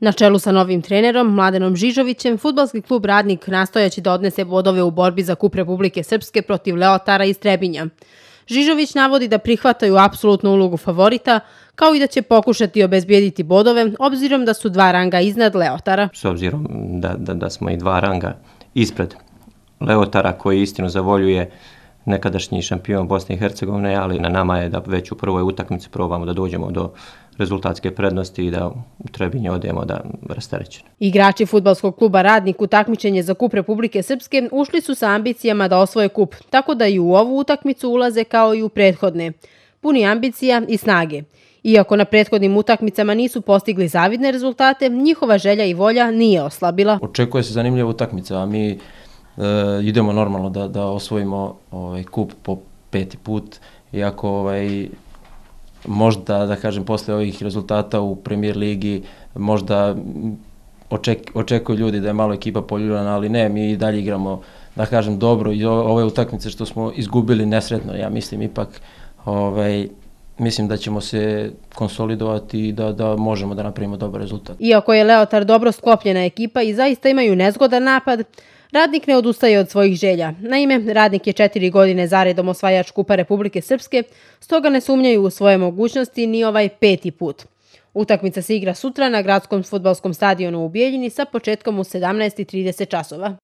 Na čelu sa novim trenerom Mladenom Žižovićem, futbalski klub Radnik nastojaće da odnese bodove u borbi za kup Republike Srpske protiv Leotara iz Trebinja. Žižović navodi da prihvataju apsolutnu ulogu favorita, kao i da će pokušati obezbijediti bodove, obzirom da su dva ranga iznad Leotara. S obzirom da, da, da smo i dva ranga ispred Leotara, koji istinu zavoljuje nekadašnji šampion Bosne i Hercegovine, ali na nama je da već u prvoj utakmici probamo da dođemo do rezultatske prednosti i da u Trebinje odemo da rasterećeno. Igrači futbalskog kluba Radnik u takmičenje za kup Republike Srpske ušli su sa ambicijama da osvoje kup, tako da i u ovu utakmicu ulaze kao i u prethodne. Puni ambicija i snage. Iako na prethodnim utakmicama nisu postigli zavidne rezultate, njihova želja i volja nije oslabila. Očekuje se zanimljiva utakmica, a mi Eh, idemo normalno da, da osvojimo ovaj, kup po peti put, iako ovaj, možda, da kažem, posle ovih rezultata u premier ligi, možda oček, očekuju ljudi da je malo ekipa poljuljana, ali ne, mi i dalje igramo, da kažem, dobro i ove utakmice što smo izgubili nesretno, ja mislim ipak, ovaj, mislim da ćemo se konsolidovati i da, da možemo da napravimo dobar rezultat. Iako je Leotar dobro sklopljena ekipa i zaista imaju nezgodan napad, Radnik ne odustaje od svojih želja. Naime, radnik je četiri godine zaredom osvajač Kupa Republike Srpske, stoga ne sumnjaju u svoje mogućnosti ni ovaj peti put. Utakmica se igra sutra na gradskom futbalskom stadionu u Bijeljini sa početkom u 17.30 časova.